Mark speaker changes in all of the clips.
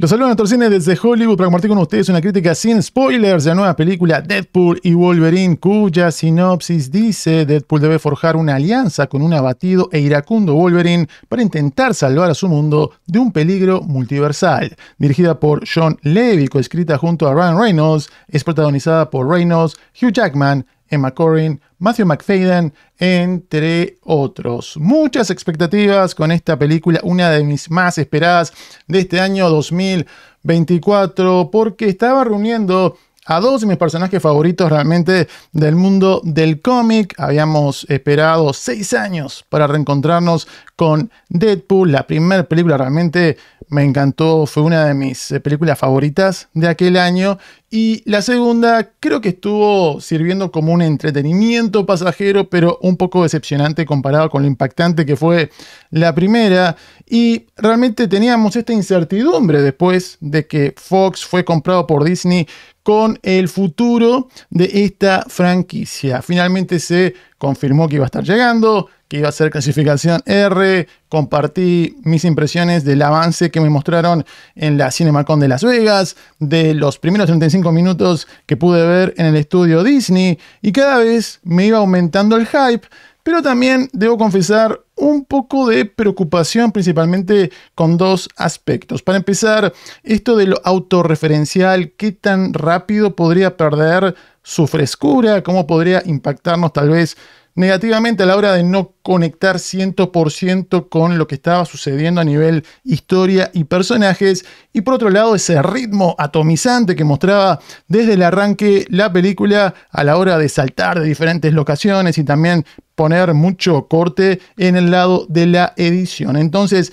Speaker 1: Los saludos Cine desde Hollywood para compartir con ustedes una crítica sin spoilers de la nueva película Deadpool y Wolverine, cuya sinopsis dice Deadpool debe forjar una alianza con un abatido e iracundo Wolverine para intentar salvar a su mundo de un peligro multiversal. Dirigida por John Levy, coescrita junto a Ryan Reynolds, es protagonizada por Reynolds, Hugh Jackman, Emma Corrin, Matthew McFadden, entre otros. Muchas expectativas con esta película, una de mis más esperadas de este año 2024, porque estaba reuniendo a dos de mis personajes favoritos realmente del mundo del cómic. Habíamos esperado seis años para reencontrarnos con Deadpool, la primera película realmente me encantó, fue una de mis eh, películas favoritas de aquel año y la segunda creo que estuvo sirviendo como un entretenimiento pasajero, pero un poco decepcionante comparado con lo impactante que fue la primera y realmente teníamos esta incertidumbre después de que Fox fue comprado por Disney con el futuro de esta franquicia. Finalmente se confirmó que iba a estar llegando, que iba a ser clasificación R. Compartí mis impresiones del avance que me mostraron en la CinemaCon de Las Vegas, de los primeros 35 minutos que pude ver en el estudio Disney, y cada vez me iba aumentando el hype, pero también debo confesar un poco de preocupación principalmente con dos aspectos. Para empezar, esto de lo autorreferencial, qué tan rápido podría perder su frescura, cómo podría impactarnos tal vez negativamente a la hora de no conectar 100% con lo que estaba sucediendo a nivel historia y personajes, y por otro lado ese ritmo atomizante que mostraba desde el arranque la película a la hora de saltar de diferentes locaciones y también poner mucho corte en el lado de la edición. Entonces,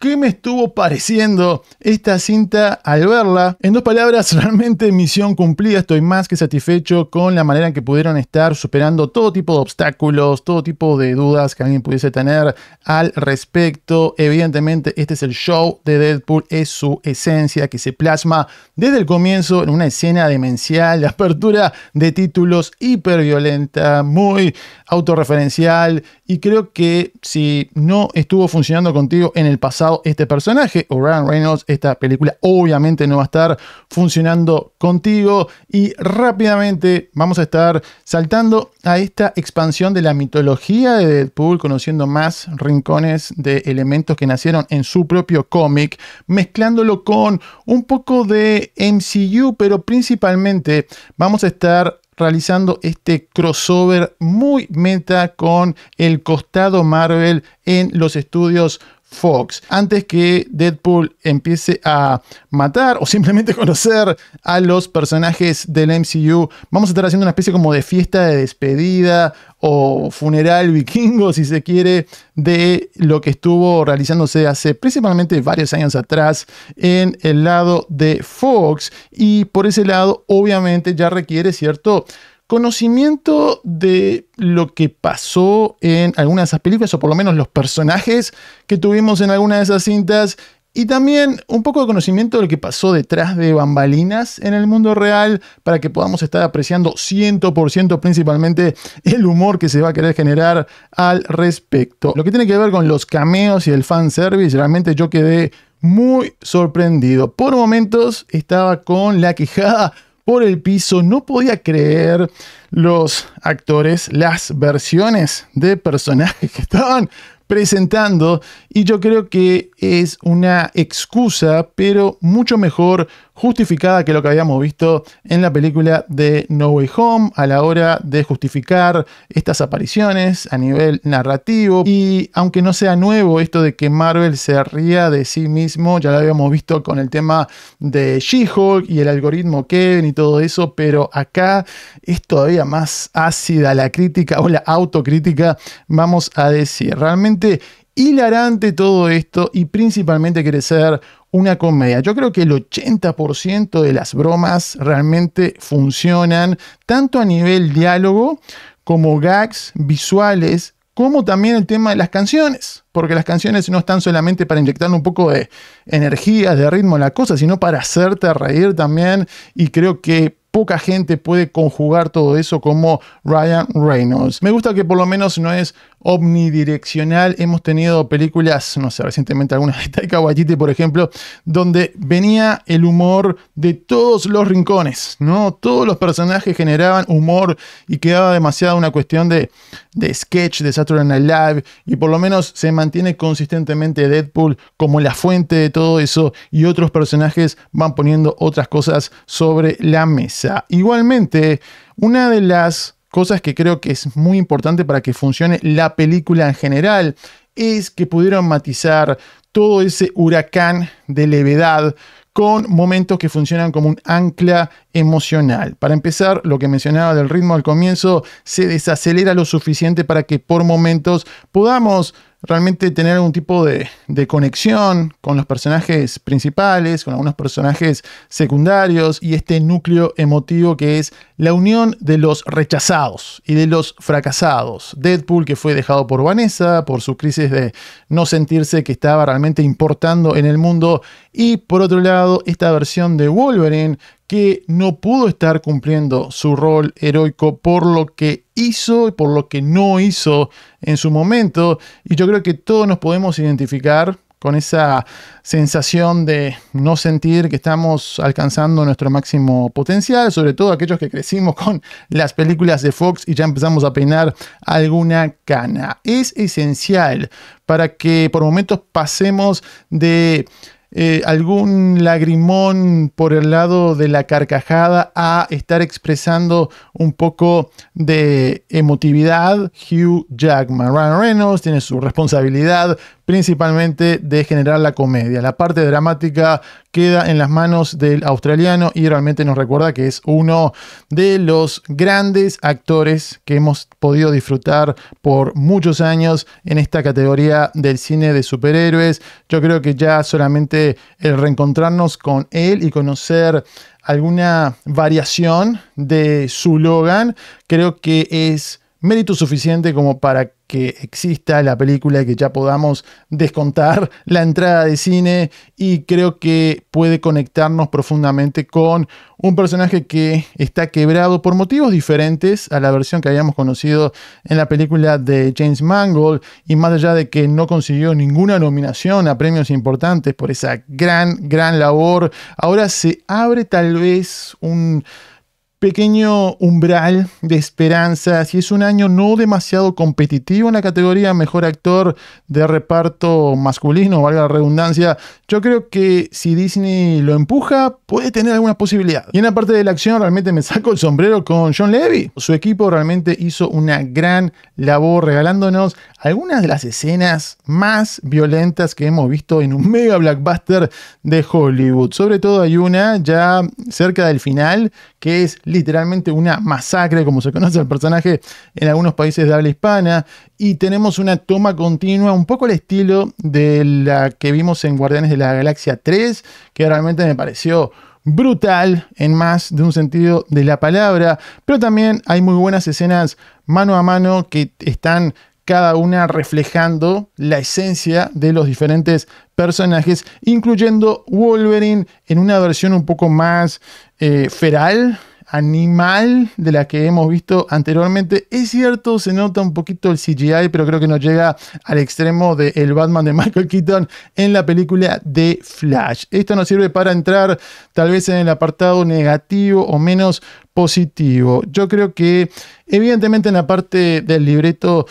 Speaker 1: ¿Qué me estuvo pareciendo esta cinta al verla? En dos palabras, realmente misión cumplida. Estoy más que satisfecho con la manera en que pudieron estar superando todo tipo de obstáculos, todo tipo de dudas que alguien pudiese tener al respecto. Evidentemente, este es el show de Deadpool, es su esencia que se plasma desde el comienzo en una escena demencial, la apertura de títulos hiperviolenta, muy autorreferencial. Y creo que si no estuvo funcionando contigo en el pasado, este personaje o Ryan Reynolds, esta película obviamente no va a estar funcionando contigo y rápidamente vamos a estar saltando a esta expansión de la mitología de Deadpool, conociendo más rincones de elementos que nacieron en su propio cómic, mezclándolo con un poco de MCU, pero principalmente vamos a estar realizando este crossover muy meta con el costado Marvel en los estudios Fox. Antes que Deadpool empiece a matar o simplemente conocer a los personajes del MCU, vamos a estar haciendo una especie como de fiesta de despedida o funeral vikingo, si se quiere, de lo que estuvo realizándose hace principalmente varios años atrás en el lado de Fox. Y por ese lado, obviamente, ya requiere cierto conocimiento de lo que pasó en algunas de esas películas, o por lo menos los personajes que tuvimos en alguna de esas cintas, y también un poco de conocimiento de lo que pasó detrás de bambalinas en el mundo real, para que podamos estar apreciando 100% principalmente el humor que se va a querer generar al respecto. Lo que tiene que ver con los cameos y el fanservice, realmente yo quedé muy sorprendido. Por momentos estaba con la quejada por el piso, no podía creer los actores, las versiones de personajes que estaban presentando y yo creo que es una excusa, pero mucho mejor justificada que lo que habíamos visto en la película de No Way Home a la hora de justificar estas apariciones a nivel narrativo. Y aunque no sea nuevo esto de que Marvel se ría de sí mismo, ya lo habíamos visto con el tema de She-Hulk y el algoritmo Kevin y todo eso, pero acá es todavía más ácida la crítica o la autocrítica, vamos a decir. Realmente hilarante todo esto y principalmente quiere ser una comedia. Yo creo que el 80% de las bromas realmente funcionan tanto a nivel diálogo como gags visuales, como también el tema de las canciones, porque las canciones no están solamente para inyectar un poco de energía, de ritmo a la cosa, sino para hacerte reír también y creo que poca gente puede conjugar todo eso como Ryan Reynolds. Me gusta que por lo menos no es omnidireccional. Hemos tenido películas, no sé, recientemente algunas de Taika Waititi, por ejemplo, donde venía el humor de todos los rincones, ¿no? Todos los personajes generaban humor y quedaba demasiado una cuestión de, de sketch de Saturday Night Live y por lo menos se mantiene consistentemente Deadpool como la fuente de todo eso y otros personajes van poniendo otras cosas sobre la mesa. Igualmente, una de las cosas que creo que es muy importante para que funcione la película en general es que pudieron matizar todo ese huracán de levedad con momentos que funcionan como un ancla emocional. Para empezar, lo que mencionaba del ritmo al comienzo se desacelera lo suficiente para que por momentos podamos realmente tener algún tipo de, conexión con los personajes principales, con algunos personajes secundarios y este núcleo emotivo que es la unión de los rechazados y de los fracasados. Deadpool que fue dejado por Vanessa por su crisis de no sentirse que estaba realmente importando en el mundo y por otro lado esta versión de Wolverine que no pudo estar cumpliendo su rol heroico por lo que hizo y por lo que no hizo en su momento. Y yo creo que todos nos podemos identificar con esa sensación de no sentir que estamos alcanzando nuestro máximo potencial, sobre todo aquellos que crecimos con las películas de Fox y ya empezamos a peinar alguna cana. Es esencial para que por momentos pasemos de eh, algún lagrimón por el lado de la carcajada a estar expresando un poco de emotividad. Hugh Jackman. Ryan Reynolds tiene su responsabilidad principalmente de generar la comedia. La parte dramática queda en las manos del australiano y realmente nos recuerda que es uno de los grandes actores que hemos podido disfrutar por muchos años en esta categoría del cine de superhéroes. Yo creo que ya solamente el reencontrarnos con él y conocer alguna variación de su Logan, creo que es mérito suficiente como para que exista la película y que ya podamos descontar la entrada de cine y creo que puede conectarnos profundamente con un personaje que está quebrado por motivos diferentes a la versión que habíamos conocido en la película de James Mangold y más allá de que no consiguió ninguna nominación a premios importantes por esa gran, gran labor, ahora se abre tal vez un pequeño umbral de esperanza. Si es un año no demasiado competitivo en la categoría mejor actor de reparto masculino, valga la redundancia, yo creo que si Disney lo empuja, puede tener alguna posibilidad. Y en la parte de la acción, realmente me saco el sombrero con John Levy. Su equipo realmente hizo una gran labor regalándonos algunas de las escenas más violentas que hemos visto en un mega blackbuster de Hollywood. Sobre todo hay una ya cerca del final que es literalmente una masacre, como se conoce el personaje en algunos países de habla hispana, y tenemos una toma continua, un poco al estilo de la que vimos en Guardianes de la Galaxia 3, que realmente me pareció brutal en más de un sentido de la palabra, pero también hay muy buenas escenas mano a mano que están cada una reflejando la esencia de los diferentes personajes, incluyendo Wolverine en una versión un poco más eh, feral, animal de la que hemos visto anteriormente. Es cierto, se nota un poquito el CGI, pero creo que no llega al extremo del Batman de Michael Keaton en la película de Flash. Esto nos sirve para entrar tal vez en el apartado negativo o menos positivo. Yo creo que evidentemente en la parte del libreto...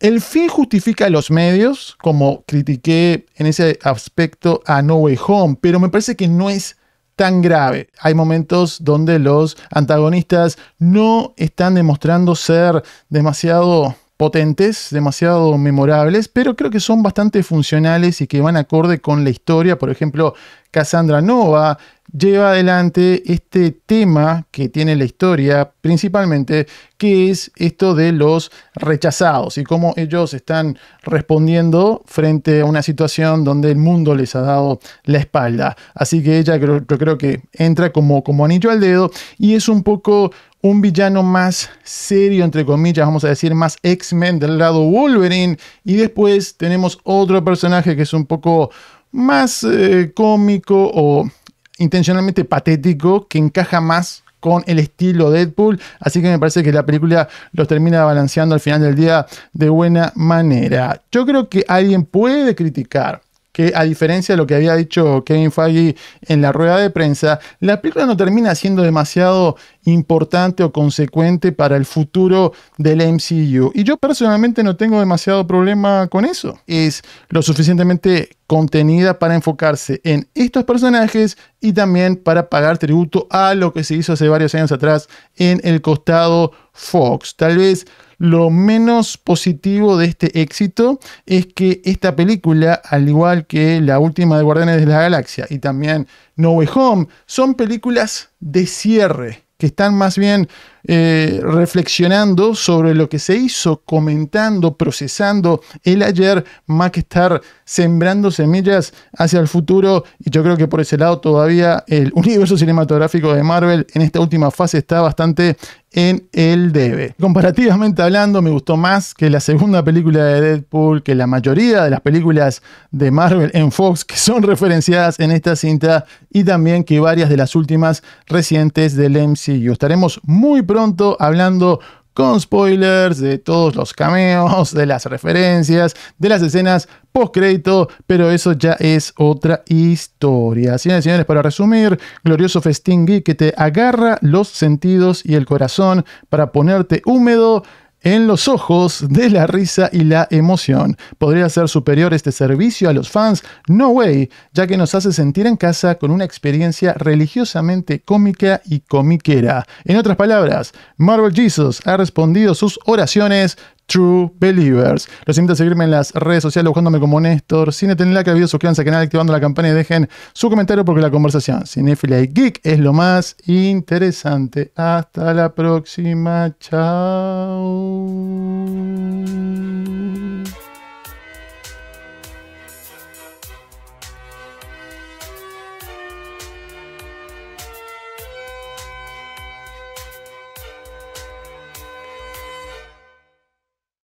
Speaker 1: El fin justifica los medios, como critiqué en ese aspecto a No Way Home, pero me parece que no es tan grave. Hay momentos donde los antagonistas no están demostrando ser demasiado potentes, demasiado memorables, pero creo que son bastante funcionales y que van acorde con la historia. Por ejemplo, Cassandra Nova lleva adelante este tema que tiene la historia principalmente, que es esto de los rechazados y cómo ellos están respondiendo frente a una situación donde el mundo les ha dado la espalda. Así que ella yo creo que entra como, como anillo al dedo y es un poco un villano más serio, entre comillas, vamos a decir, más X-Men del lado Wolverine. Y después tenemos otro personaje que es un poco más eh, cómico o intencionalmente patético, que encaja más con el estilo Deadpool. Así que me parece que la película los termina balanceando al final del día de buena manera. Yo creo que alguien puede criticar que a diferencia de lo que había dicho Kevin Feige en la rueda de prensa, la película no termina siendo demasiado importante o consecuente para el futuro del MCU. Y yo personalmente no tengo demasiado problema con eso. Es lo suficientemente contenida para enfocarse en estos personajes y también para pagar tributo a lo que se hizo hace varios años atrás en el costado Fox. Tal vez lo menos positivo de este éxito es que esta película, al igual que la última de Guardianes de la Galaxia y también No Way Home, son películas de cierre que están más bien eh, reflexionando sobre lo que se hizo, comentando, procesando el ayer, más que estar sembrando semillas hacia el futuro. Y yo creo que por ese lado todavía el universo cinematográfico de Marvel en esta última fase está bastante en el debe. Comparativamente hablando, me gustó más que la segunda película de Deadpool, que la mayoría de las películas de Marvel en Fox que son referenciadas en esta cinta y también que varias de las últimas recientes del MCU. Estaremos muy pronto pronto hablando con spoilers de todos los cameos, de las referencias, de las escenas post crédito. pero eso ya es otra historia. Señoras y señores, para resumir, glorioso festín que te agarra los sentidos y el corazón para ponerte húmedo en los ojos de la risa y la emoción. ¿Podría ser superior este servicio a los fans? No way, ya que nos hace sentir en casa con una experiencia religiosamente cómica y comiquera. En otras palabras, Marvel Jesus ha respondido sus oraciones True Believers. Los invito a seguirme en las redes sociales buscándome como Néstor sin tener la al video, suscríbanse al canal activando la campana y dejen su comentario porque la conversación cinéfila y geek es lo más interesante. Hasta la próxima. Chao.